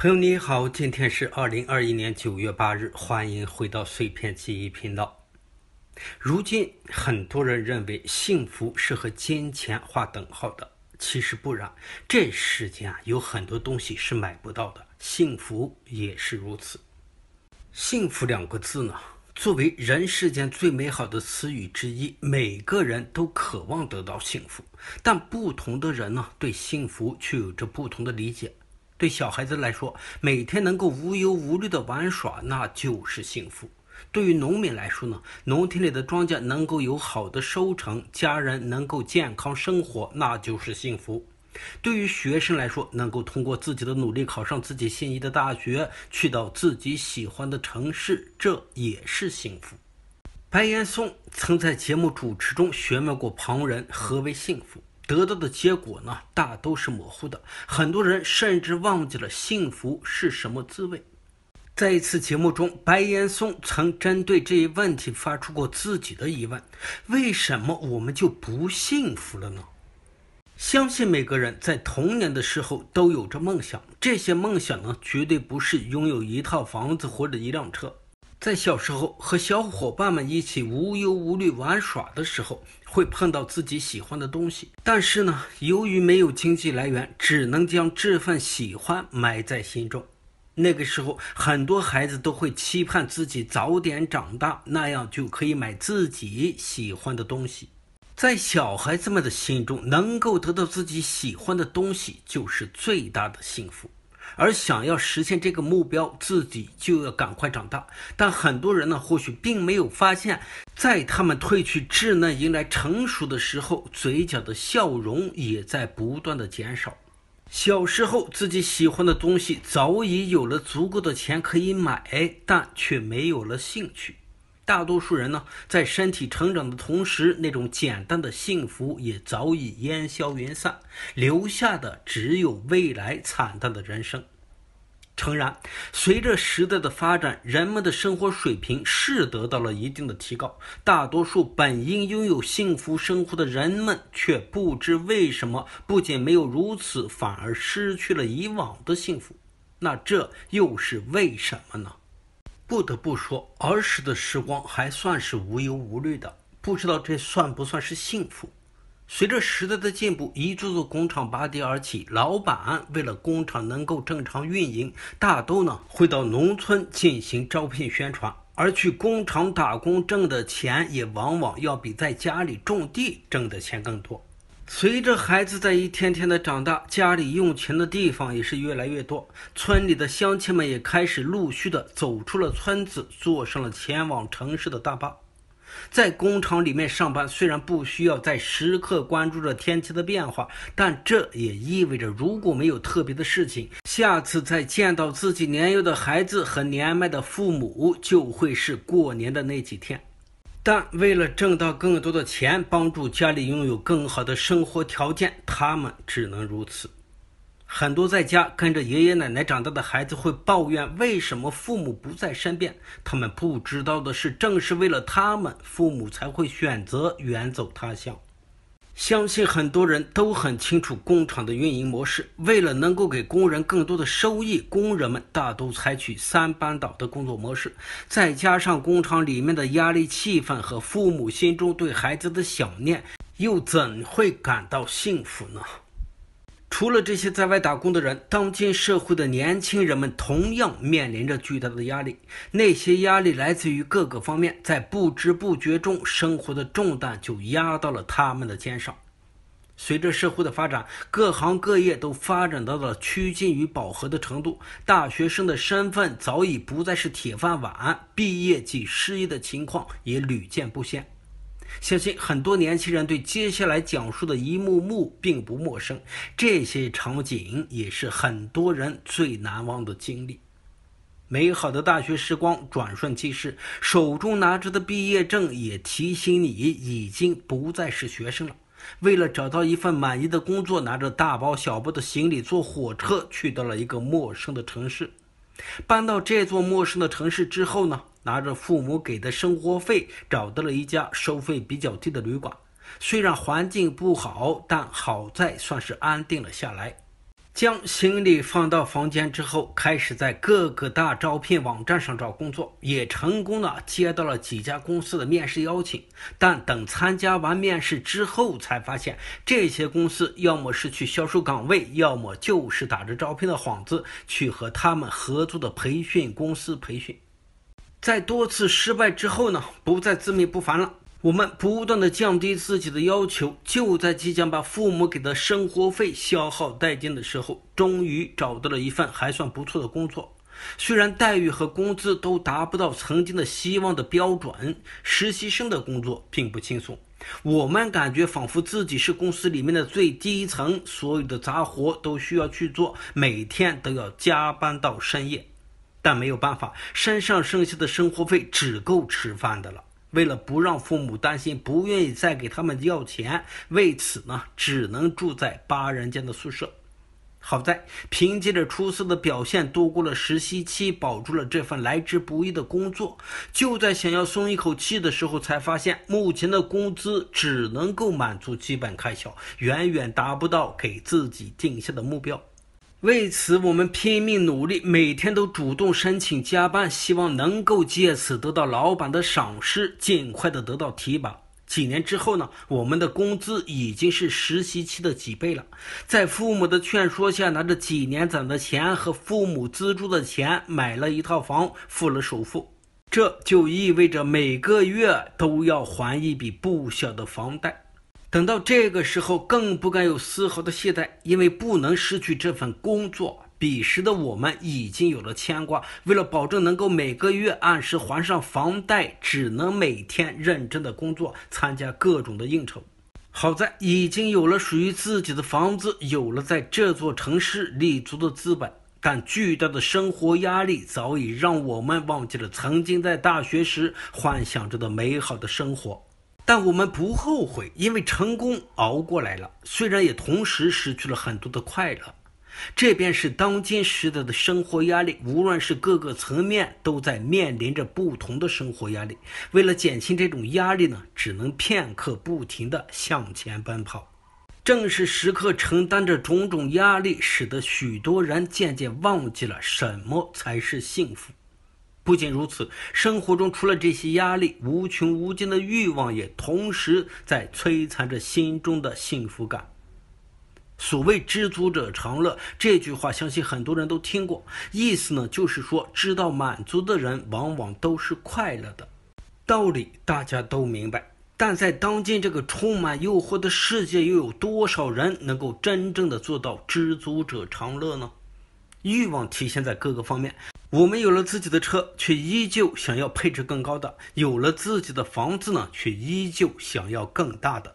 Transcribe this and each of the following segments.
朋友你好，今天是二零二一年九月八日，欢迎回到碎片记忆频道。如今很多人认为幸福是和金钱画等号的，其实不然。这世间啊，有很多东西是买不到的，幸福也是如此。幸福两个字呢，作为人世间最美好的词语之一，每个人都渴望得到幸福，但不同的人呢，对幸福却有着不同的理解。对小孩子来说，每天能够无忧无虑的玩耍，那就是幸福；对于农民来说呢，农田里的庄稼能够有好的收成，家人能够健康生活，那就是幸福；对于学生来说，能够通过自己的努力考上自己心仪的大学，去到自己喜欢的城市，这也是幸福。白岩松曾在节目主持中询问过旁人何为幸福。得到的结果呢，大都是模糊的。很多人甚至忘记了幸福是什么滋味。在一次节目中，白岩松曾针对这一问题发出过自己的疑问：为什么我们就不幸福了呢？相信每个人在童年的时候都有着梦想，这些梦想呢，绝对不是拥有一套房子或者一辆车。在小时候和小伙伴们一起无忧无虑玩耍的时候，会碰到自己喜欢的东西。但是呢，由于没有经济来源，只能将这份喜欢埋在心中。那个时候，很多孩子都会期盼自己早点长大，那样就可以买自己喜欢的东西。在小孩子们的心中，能够得到自己喜欢的东西，就是最大的幸福。而想要实现这个目标，自己就要赶快长大。但很多人呢，或许并没有发现，在他们褪去稚嫩、迎来成熟的时候，嘴角的笑容也在不断的减少。小时候自己喜欢的东西，早已有了足够的钱可以买，但却没有了兴趣。大多数人呢，在身体成长的同时，那种简单的幸福也早已烟消云散，留下的只有未来惨淡的人生。诚然，随着时代的发展，人们的生活水平是得到了一定的提高，大多数本应拥有幸福生活的人们，却不知为什么不仅没有如此，反而失去了以往的幸福。那这又是为什么呢？不得不说，儿时的时光还算是无忧无虑的，不知道这算不算是幸福。随着时代的进步，一座座工厂拔地而起，老板为了工厂能够正常运营，大都呢会到农村进行招聘宣传，而去工厂打工挣的钱也往往要比在家里种地挣的钱更多。随着孩子在一天天的长大，家里用钱的地方也是越来越多。村里的乡亲们也开始陆续的走出了村子，坐上了前往城市的大巴。在工厂里面上班，虽然不需要再时刻关注着天气的变化，但这也意味着，如果没有特别的事情，下次再见到自己年幼的孩子和年迈的父母，就会是过年的那几天。但为了挣到更多的钱，帮助家里拥有更好的生活条件，他们只能如此。很多在家跟着爷爷奶奶长大的孩子会抱怨为什么父母不在身边。他们不知道的是，正是为了他们，父母才会选择远走他乡。相信很多人都很清楚工厂的运营模式。为了能够给工人更多的收益，工人们大都采取三班倒的工作模式。再加上工厂里面的压力气氛和父母心中对孩子的想念，又怎会感到幸福呢？除了这些在外打工的人，当今社会的年轻人们同样面临着巨大的压力。那些压力来自于各个方面，在不知不觉中，生活的重担就压到了他们的肩上。随着社会的发展，各行各业都发展到了趋近于饱和的程度，大学生的身份早已不再是铁饭碗，毕业即失业的情况也屡见不鲜。相信很多年轻人对接下来讲述的一幕幕并不陌生，这些场景也是很多人最难忘的经历。美好的大学时光转瞬即逝，手中拿着的毕业证也提醒你已经不再是学生了。为了找到一份满意的工作，拿着大包小包的行李，坐火车去到了一个陌生的城市。搬到这座陌生的城市之后呢，拿着父母给的生活费，找到了一家收费比较低的旅馆。虽然环境不好，但好在算是安定了下来。将行李放到房间之后，开始在各个大招聘网站上找工作，也成功的接到了几家公司的面试邀请。但等参加完面试之后，才发现这些公司要么是去销售岗位，要么就是打着招聘的幌子去和他们合作的培训公司培训。在多次失败之后呢，不再自命不凡了。我们不断的降低自己的要求，就在即将把父母给的生活费消耗殆尽的时候，终于找到了一份还算不错的工作。虽然待遇和工资都达不到曾经的希望的标准，实习生的工作并不轻松。我们感觉仿佛自己是公司里面的最低层，所有的杂活都需要去做，每天都要加班到深夜。但没有办法，身上剩下的生活费只够吃饭的了。为了不让父母担心，不愿意再给他们要钱，为此呢，只能住在八人间的宿舍。好在凭借着出色的表现，度过了实习期，保住了这份来之不易的工作。就在想要松一口气的时候，才发现目前的工资只能够满足基本开销，远远达不到给自己定下的目标。为此，我们拼命努力，每天都主动申请加班，希望能够借此得到老板的赏识，尽快的得到提拔。几年之后呢，我们的工资已经是实习期的几倍了。在父母的劝说下，拿着几年攒的钱和父母资助的钱，买了一套房，付了首付。这就意味着每个月都要还一笔不小的房贷。等到这个时候，更不敢有丝毫的懈怠，因为不能失去这份工作。彼时的我们已经有了牵挂，为了保证能够每个月按时还上房贷，只能每天认真的工作，参加各种的应酬。好在已经有了属于自己的房子，有了在这座城市立足的资本，但巨大的生活压力早已让我们忘记了曾经在大学时幻想着的美好的生活。但我们不后悔，因为成功熬过来了。虽然也同时失去了很多的快乐，这便是当今时代的生活压力。无论是各个层面，都在面临着不同的生活压力。为了减轻这种压力呢，只能片刻不停的向前奔跑。正是时刻承担着种种压力，使得许多人渐渐忘记了什么才是幸福。不仅如此，生活中除了这些压力，无穷无尽的欲望也同时在摧残着心中的幸福感。所谓“知足者常乐”这句话，相信很多人都听过，意思呢就是说，知道满足的人往往都是快乐的，道理大家都明白。但在当今这个充满诱惑的世界，又有多少人能够真正的做到“知足者常乐”呢？欲望体现在各个方面。我们有了自己的车，却依旧想要配置更高的；有了自己的房子呢，却依旧想要更大的。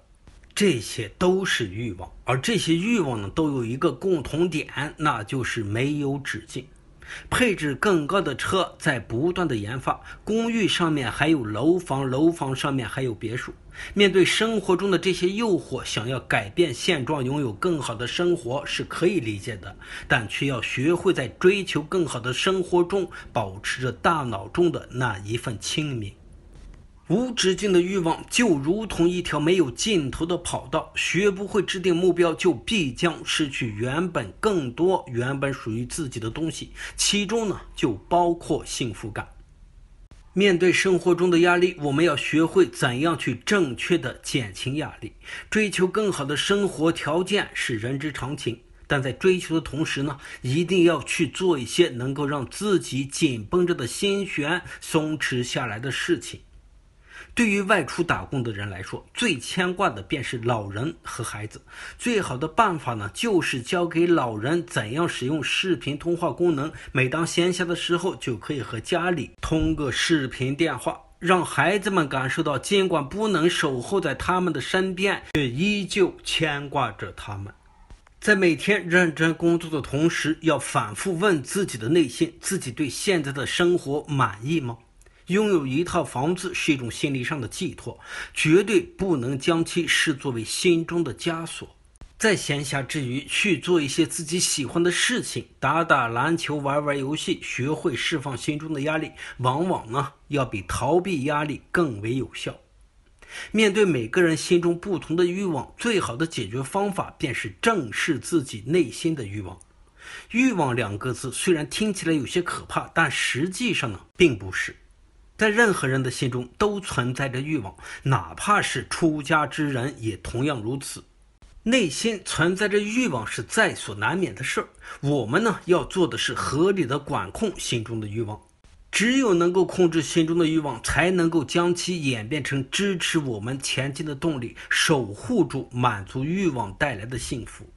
这些都是欲望，而这些欲望呢，都有一个共同点，那就是没有止境。配置更高的车在不断的研发，公寓上面还有楼房，楼房上面还有别墅。面对生活中的这些诱惑，想要改变现状，拥有更好的生活是可以理解的，但却要学会在追求更好的生活中，保持着大脑中的那一份清明。无止境的欲望就如同一条没有尽头的跑道，学不会制定目标，就必将失去原本更多原本属于自己的东西，其中呢就包括幸福感。面对生活中的压力，我们要学会怎样去正确的减轻压力。追求更好的生活条件是人之常情，但在追求的同时呢，一定要去做一些能够让自己紧绷着的心弦松弛下来的事情。对于外出打工的人来说，最牵挂的便是老人和孩子。最好的办法呢，就是教给老人怎样使用视频通话功能。每当闲暇的时候，就可以和家里通个视频电话，让孩子们感受到，尽管不能守候在他们的身边，却依旧牵挂着他们。在每天认真工作的同时，要反复问自己的内心：自己对现在的生活满意吗？拥有一套房子是一种心理上的寄托，绝对不能将其视作为心中的枷锁。在闲暇之余去做一些自己喜欢的事情，打打篮球，玩玩游戏，学会释放心中的压力，往往呢要比逃避压力更为有效。面对每个人心中不同的欲望，最好的解决方法便是正视自己内心的欲望。欲望两个字虽然听起来有些可怕，但实际上呢并不是。在任何人的心中都存在着欲望，哪怕是出家之人也同样如此。内心存在着欲望是在所难免的事儿，我们呢要做的是合理的管控心中的欲望。只有能够控制心中的欲望，才能够将其演变成支持我们前进的动力，守护住满足欲望带来的幸福。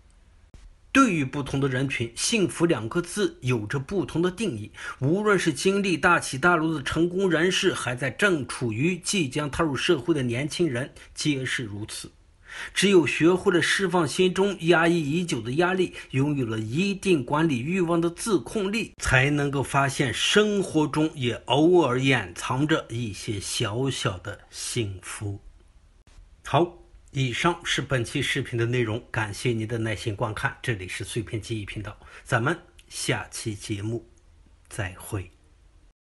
对于不同的人群，幸福两个字有着不同的定义。无论是经历大起大落的成功人士，还在正处于即将踏入社会的年轻人，皆是如此。只有学会了释放心中压抑已久的压力，拥有了一定管理欲望的自控力，才能够发现生活中也偶尔掩藏着一些小小的幸福。好。以上是本期视频的内容，感谢您的耐心观看。这里是碎片记忆频道，咱们下期节目再会。